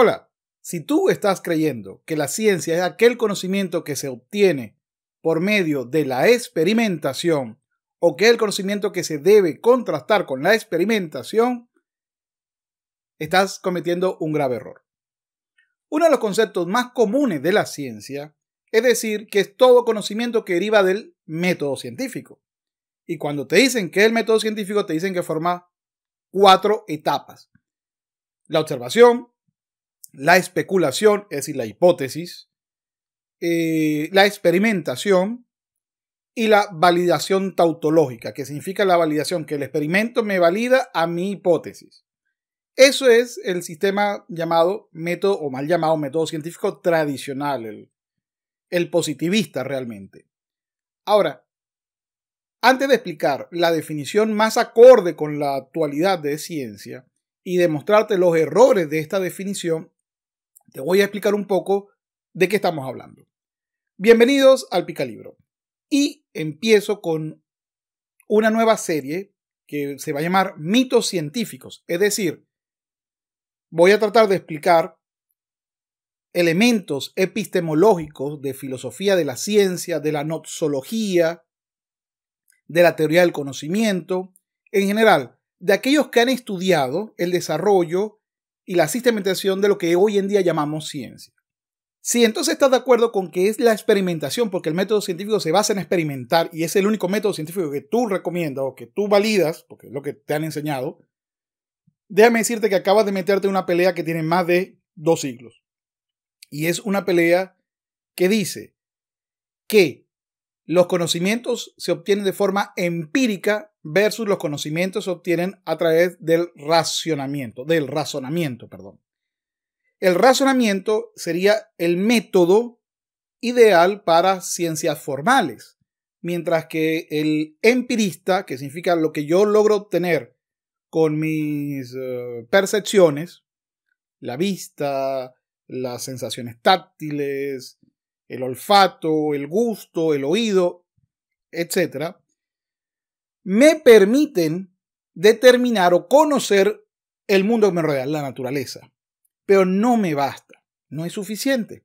Hola, si tú estás creyendo que la ciencia es aquel conocimiento que se obtiene por medio de la experimentación o que es el conocimiento que se debe contrastar con la experimentación, estás cometiendo un grave error. Uno de los conceptos más comunes de la ciencia es decir que es todo conocimiento que deriva del método científico. Y cuando te dicen que es el método científico, te dicen que forma cuatro etapas. La observación, la especulación, es decir, la hipótesis, eh, la experimentación y la validación tautológica, que significa la validación, que el experimento me valida a mi hipótesis. Eso es el sistema llamado método, o mal llamado método científico tradicional, el positivista realmente. Ahora, antes de explicar la definición más acorde con la actualidad de ciencia y demostrarte los errores de esta definición, te voy a explicar un poco de qué estamos hablando. Bienvenidos al Picalibro. Y empiezo con una nueva serie que se va a llamar Mitos Científicos. Es decir, voy a tratar de explicar elementos epistemológicos de filosofía de la ciencia, de la noxología, de la teoría del conocimiento, en general, de aquellos que han estudiado el desarrollo y la sistematización de lo que hoy en día llamamos ciencia. Si entonces estás de acuerdo con que es la experimentación, porque el método científico se basa en experimentar y es el único método científico que tú recomiendas o que tú validas, porque es lo que te han enseñado, déjame decirte que acabas de meterte en una pelea que tiene más de dos siglos. Y es una pelea que dice que los conocimientos se obtienen de forma empírica versus los conocimientos se obtienen a través del racionamiento, del razonamiento, perdón. El razonamiento sería el método ideal para ciencias formales, mientras que el empirista, que significa lo que yo logro obtener con mis eh, percepciones, la vista, las sensaciones táctiles, el olfato, el gusto, el oído, etcétera, me permiten determinar o conocer el mundo que me rodea, la naturaleza. Pero no me basta, no es suficiente.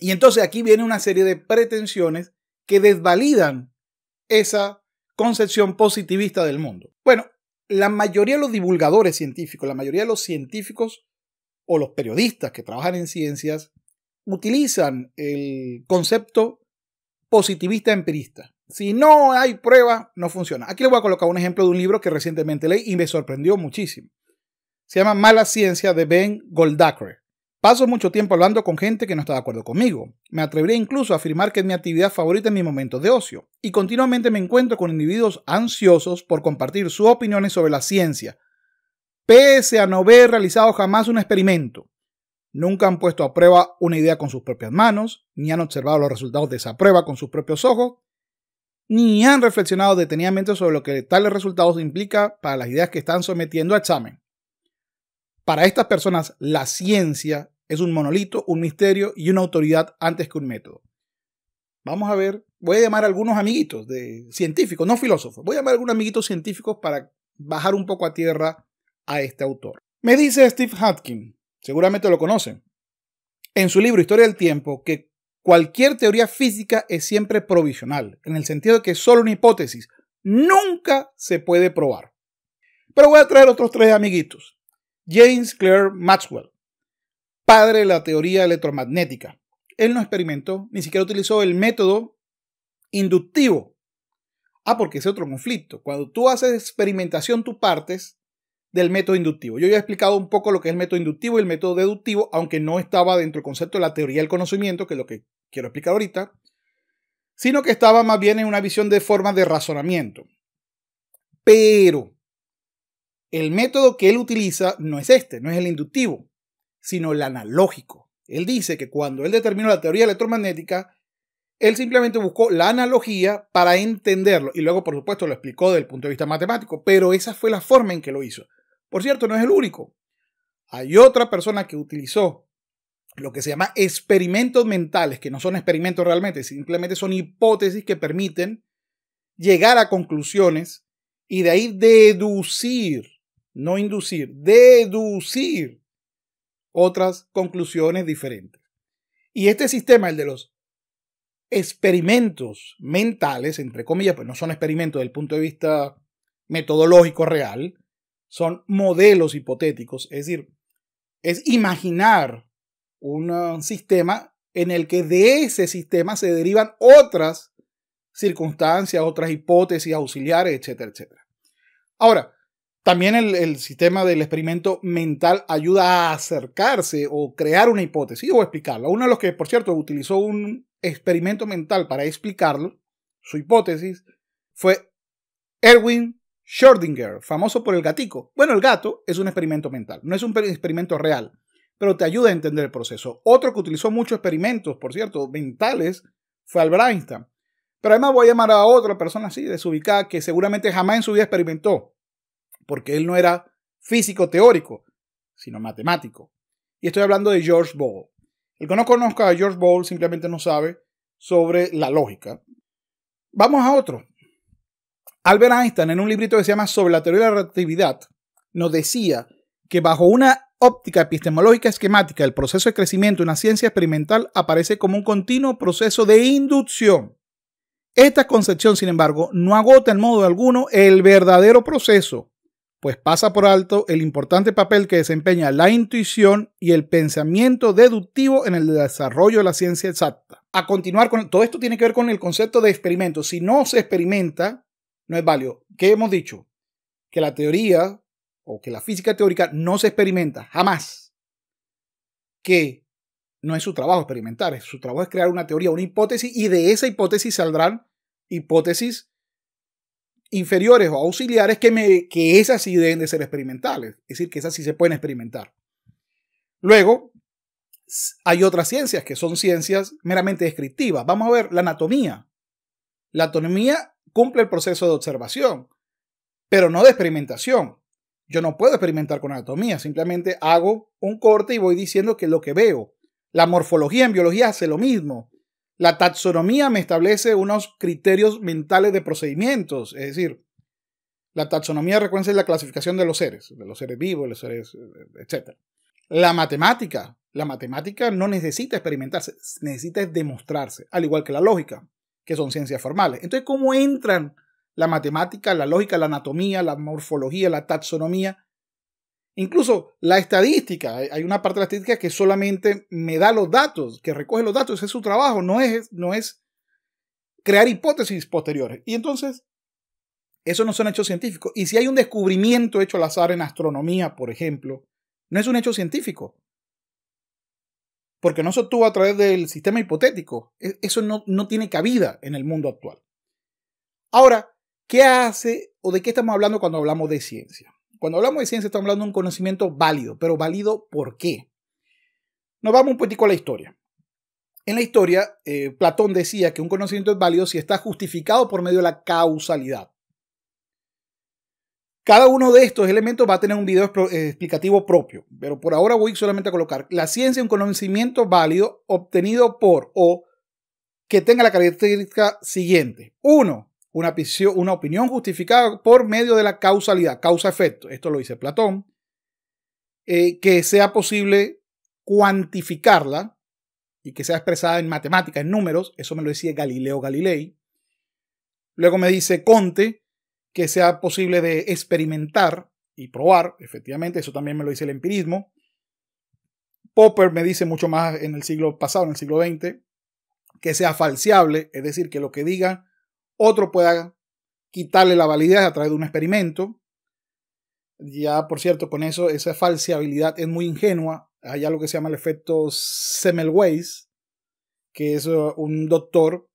Y entonces aquí viene una serie de pretensiones que desvalidan esa concepción positivista del mundo. Bueno, la mayoría de los divulgadores científicos, la mayoría de los científicos o los periodistas que trabajan en ciencias utilizan el concepto positivista empirista. Si no hay prueba, no funciona. Aquí les voy a colocar un ejemplo de un libro que recientemente leí y me sorprendió muchísimo. Se llama Mala Ciencia de Ben Goldacre. Paso mucho tiempo hablando con gente que no está de acuerdo conmigo. Me atrevería incluso a afirmar que es mi actividad favorita en mis momentos de ocio. Y continuamente me encuentro con individuos ansiosos por compartir sus opiniones sobre la ciencia, pese a no haber realizado jamás un experimento. Nunca han puesto a prueba una idea con sus propias manos, ni han observado los resultados de esa prueba con sus propios ojos, ni han reflexionado detenidamente sobre lo que tales resultados implica para las ideas que están sometiendo a examen. Para estas personas, la ciencia es un monolito, un misterio y una autoridad antes que un método. Vamos a ver, voy a llamar a algunos amiguitos de científicos, no filósofos, voy a llamar a algunos amiguitos científicos para bajar un poco a tierra a este autor. Me dice Steve Hutkin, seguramente lo conocen, en su libro Historia del Tiempo, que cualquier teoría física es siempre provisional, en el sentido de que es solo una hipótesis. Nunca se puede probar. Pero voy a traer otros tres amiguitos. James Claire Maxwell, padre de la teoría electromagnética. Él no experimentó, ni siquiera utilizó el método inductivo. Ah, porque es otro conflicto. Cuando tú haces experimentación, tú partes del método inductivo. Yo ya he explicado un poco lo que es el método inductivo y el método deductivo, aunque no estaba dentro del concepto de la teoría del conocimiento, que es lo que quiero explicar ahorita, sino que estaba más bien en una visión de forma de razonamiento. Pero el método que él utiliza no es este, no es el inductivo, sino el analógico. Él dice que cuando él determinó la teoría electromagnética, él simplemente buscó la analogía para entenderlo y luego, por supuesto, lo explicó desde el punto de vista matemático, pero esa fue la forma en que lo hizo. Por cierto, no es el único. Hay otra persona que utilizó lo que se llama experimentos mentales, que no son experimentos realmente, simplemente son hipótesis que permiten llegar a conclusiones y de ahí deducir, no inducir, deducir otras conclusiones diferentes. Y este sistema, el de los experimentos mentales, entre comillas, pues no son experimentos desde el punto de vista metodológico real, son modelos hipotéticos, es decir, es imaginar ah, un sistema en el que de ese sistema se derivan otras circunstancias, otras hipótesis auxiliares, etcétera, etcétera. Ahora, también el, el, sistema del experimento mental ayuda a acercarse o crear una hipótesis o explicarla. Uno de los que, por cierto, utilizó un experimento mental para explicarlo, su hipótesis, fue Erwin Schrodinger, famoso por el gatico. Bueno, el gato es un experimento mental, no es un experimento real, pero te ayuda a entender el proceso. Otro que utilizó muchos experimentos, por cierto, mentales, fue Albert Einstein. Pero además voy a llamar a otra persona así, desubicada, que seguramente jamás en su vida experimentó, porque él no era físico teórico, sino matemático. Y estoy hablando de George Ball. El que no conozca a George Ball simplemente no sabe sobre la lógica. Vamos a otro, Albert Einstein, en un librito que se llama Sobre la teoría de la relatividad, nos decía que bajo una óptica epistemológica esquemática, el proceso de crecimiento de una ciencia experimental aparece como un continuo proceso de inducción. Esta concepción, sin embargo, no agota en modo alguno el verdadero proceso, pues pasa por alto el importante papel que desempeña la intuición y el pensamiento deductivo en el desarrollo de la ciencia exacta. A continuar con todo esto tiene que ver con el concepto de experimento. Si no se experimenta, no es válido. ¿Qué hemos dicho? Que la teoría o que la física teórica no se experimenta jamás. Que no es su trabajo experimentar, su trabajo es crear una teoría, una hipótesis, y de esa hipótesis saldrán hipótesis inferiores o auxiliares que, que esas sí deben de ser experimentales. Es decir, que esas sí se pueden experimentar. Luego, hay otras ciencias que son ciencias meramente descriptivas. Vamos a ver la anatomía. La anatomía cumple el proceso de observación, pero no de experimentación. Yo no puedo experimentar con anatomía, simplemente hago un corte y voy diciendo que lo que veo. La morfología en biología hace lo mismo. La taxonomía me establece unos criterios mentales de procedimientos, es decir, la taxonomía recuerda es la clasificación de los seres, de los seres vivos, los seres, eh, etc. La matemática, la matemática no necesita experimentarse, necesita demostrarse, al igual que la lógica que son ciencias formales. Entonces, ¿cómo entran la matemática, la lógica, la anatomía, la morfología, la taxonomía? Incluso la estadística, hay una parte de la estadística que solamente me da los datos, que recoge los datos, ese es su trabajo, no es, no es crear hipótesis posteriores. Y entonces, eso no son hechos científicos. Y si hay un descubrimiento hecho al azar en astronomía, por ejemplo, no es un hecho científico, porque no se obtuvo a través del sistema hipotético. E, eso no, tiene cabida en el mundo actual. Ahora, ¿qué hace o de qué estamos hablando cuando hablamos de ciencia? Cuando hablamos de ciencia estamos hablando de un conocimiento válido, pero válido ¿por qué? Nos vamos un poquito a la historia. En la historia, eh, Platón decía que un conocimiento es válido si está justificado por medio de la causalidad. Cada uno de estos elementos va a tener un video eh, explicativo propio, pero por ahora voy solamente a colocar la ciencia un conocimiento válido obtenido por o que tenga la característica siguiente. Uno, una, opinión justificada por medio de la causalidad, causa-efecto. Esto lo dice Platón. Eh, que sea posible cuantificarla y que sea expresada en matemáticas, en números. Eso me lo decía Galileo Galilei. Luego me dice Conte, que sea posible de experimentar y probar, efectivamente, eso también me lo dice el empirismo. Popper me dice mucho más en el siglo pasado, en el siglo XX, que sea falseable, es decir, que lo que diga otro pueda quitarle la validez a través de un experimento. Ya, por cierto, con eso, esa falseabilidad es muy ingenua. Hay algo que se llama el efecto Semmelweis, que es uh, un doctor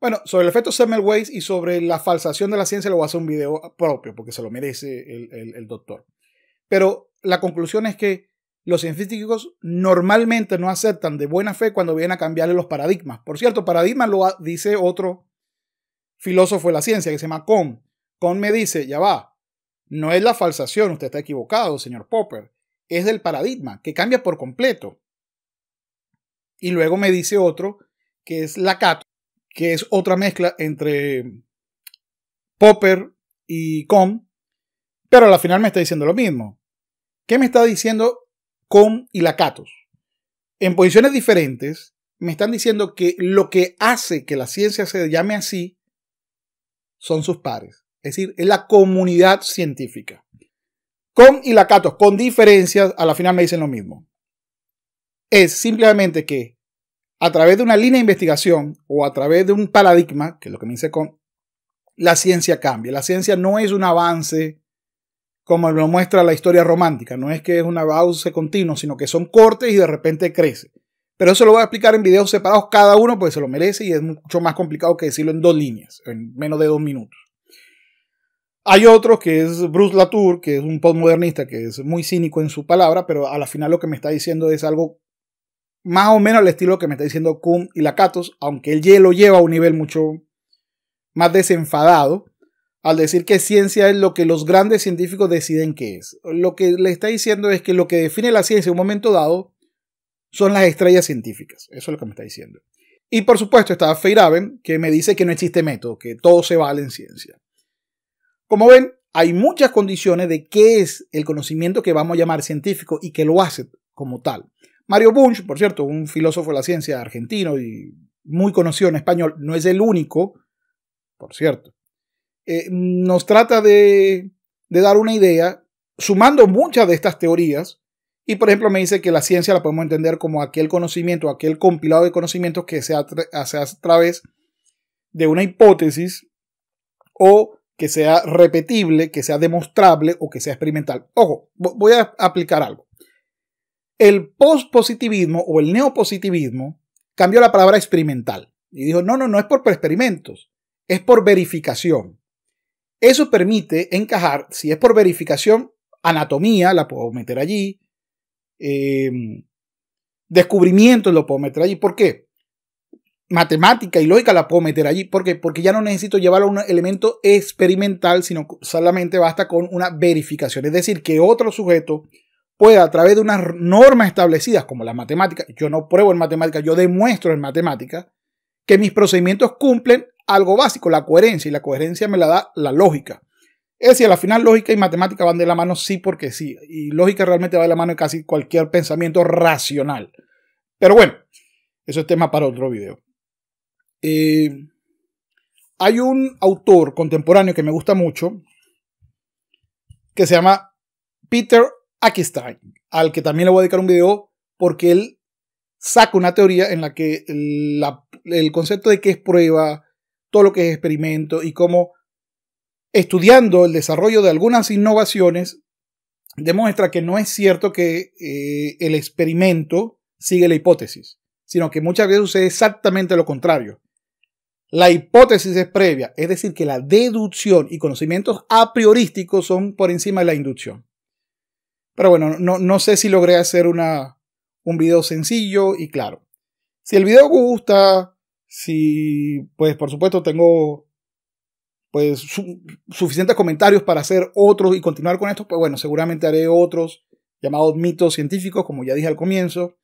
bueno, sobre el efecto Semmelweis y sobre la falsación de la ciencia le voy a hacer un video propio porque se lo merece el, doctor. Pero la conclusión es que los científicos normalmente no aceptan de buena fe cuando vienen a cambiarle los paradigmas. Por cierto, paradigma lo dice otro filósofo de la ciencia que se llama Kohn. Kohn me dice, ya va, no es la falsación, usted está equivocado, señor Popper, es del paradigma, que cambia por completo. Y luego me dice otro, que es cato que es otra mezcla entre Popper y Com, pero a la final me está diciendo lo mismo. ¿Qué me está diciendo Com y Lakatos? En posiciones diferentes, me están diciendo que lo que hace que la ciencia se llame así son sus pares, es decir, es la comunidad científica. Com y Lakatos con diferencias, a la final me dicen lo mismo. Es simplemente que a través de una línea de investigación o a través de un paradigma, que es lo que me dice con, la ciencia cambia. La ciencia no es un avance como lo muestra la historia romántica, no es que es un avance continuo, sino que son cortes y de repente crece. Pero eso lo voy a explicar en videos separados cada uno, porque se lo merece y es mucho más complicado que decirlo en dos líneas, en menos de dos minutos. Hay otro que es Bruce Latour, que es un postmodernista que es muy cínico en su palabra, pero a la final lo que me está diciendo es algo más o menos el estilo que me está diciendo Kuhn y Lakatos, aunque él ya lo lleva a un nivel mucho más desenfadado al decir que ciencia es lo que los grandes científicos deciden que es. Lo que le está diciendo es que lo que define la ciencia en un momento dado son las estrellas científicas. Eso es lo que me está diciendo. Y por supuesto está Feiraben, que me dice que no existe método, que todo se vale en ciencia. Como ven, hay muchas condiciones de qué es el conocimiento que vamos a llamar científico y que lo hace como tal. Mario Bunch, por cierto, un filósofo de la ciencia argentino y muy conocido en español, no es el único, por cierto, eh, nos trata de, de dar una idea, sumando muchas de estas teorías, y por ejemplo me dice que la ciencia la podemos entender como aquel conocimiento, aquel compilado de conocimientos que se hace a través de una hipótesis o que sea repetible, que sea demostrable o que sea experimental. Ojo, voy a aplicar algo. El postpositivismo o el neopositivismo cambió la palabra experimental y dijo, no, no, no es por experimentos, es por verificación. Eso permite encajar, si es por verificación, anatomía, la puedo meter allí, em, descubrimientos lo puedo meter allí. ¿Por qué? Matemática y lógica la puedo meter allí. ¿Por qué? Porque ya no necesito llevar un elemento experimental, sino solamente basta con una verificación. Es decir, que otro sujeto pueda a través de unas normas establecidas como la matemática. yo no pruebo en matemática, yo demuestro en matemática que mis procedimientos cumplen algo básico, la coherencia, y la coherencia me la da la lógica. Es decir, la final lógica y matemática van de la mano sí porque sí, y lógica realmente va de la mano en casi cualquier pensamiento racional. Pero bueno, eso es tema para otro video. Eh, hay un autor contemporáneo que me gusta mucho, que se llama Peter está, al que también le voy a dedicar un video porque él saca una teoría en la que el concepto de qué es prueba, todo lo que es experimento y cómo estudiando el desarrollo de algunas innovaciones demuestra que no es cierto que eh, el experimento sigue la hipótesis, sino que muchas veces sucede exactamente lo contrario. La hipótesis es previa, es decir, que la deducción y conocimientos a priorísticos son por encima de la inducción. Pero bueno, no, sé si logré hacer un video sencillo y claro. Si el video gusta, si pues por supuesto tengo pues suficientes comentarios para hacer otros y continuar con esto, pues bueno, seguramente haré otros llamados mitos científicos, como ya dije al comienzo,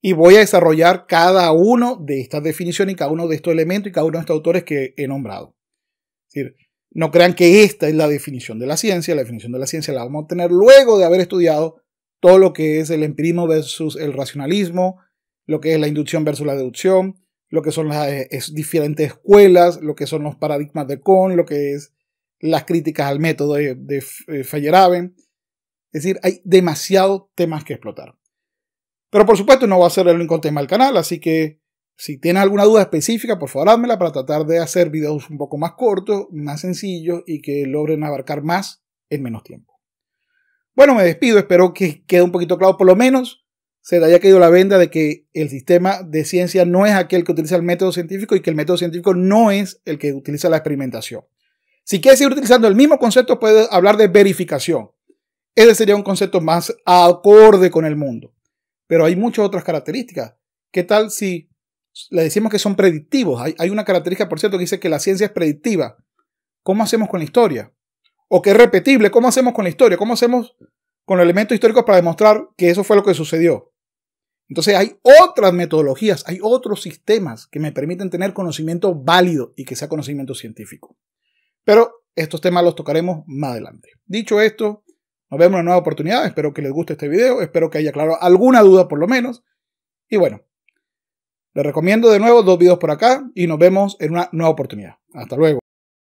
y voy a desarrollar cada uno de estas definiciones y cada uno de estos elementos y cada uno de estos autores que he nombrado. Es decir, no crean que esta es la definición de la ciencia. La definición de la ciencia la vamos a tener luego de haber estudiado todo lo que es el empirismo versus el racionalismo, lo que es la inducción versus la deducción, lo que son las eh, diferentes escuelas, lo que son los paradigmas de Kohn, lo que es las críticas al método de, de eh, Feyerabend. Es decir, hay demasiados temas que explotar. Pero por supuesto no va a ser el único tema del canal, así que si tienes alguna duda específica, por favor, házmela para tratar de hacer videos un poco más cortos, más sencillos y que logren abarcar más en menos tiempo. Bueno, me despido, espero que quede un poquito claro, por lo menos se te haya caído la venda de que el sistema de ciencia no es aquel que utiliza el método científico y que el método científico no es el que utiliza la experimentación. Si quieres seguir utilizando el mismo concepto, puedes hablar de verificación. Ese sería un concepto más acorde con el mundo. Pero hay muchas otras características. ¿Qué tal si le decimos que son predictivos. Hay, hay, una característica, por cierto, que dice que la ciencia es predictiva. ¿Cómo hacemos con la historia? O que es repetible, ¿cómo hacemos con la historia? ¿Cómo hacemos con los elementos históricos para demostrar que eso fue lo que sucedió? Entonces hay otras metodologías, hay otros sistemas que me permiten tener conocimiento válido y que sea conocimiento científico. Pero estos temas los tocaremos más adelante. Dicho esto, nos vemos en una nueva oportunidad. Espero que les guste este video, espero que haya aclarado alguna duda por lo menos. Y bueno, les recomiendo de nuevo dos videos por acá y nos vemos en una nueva oportunidad. Hasta luego.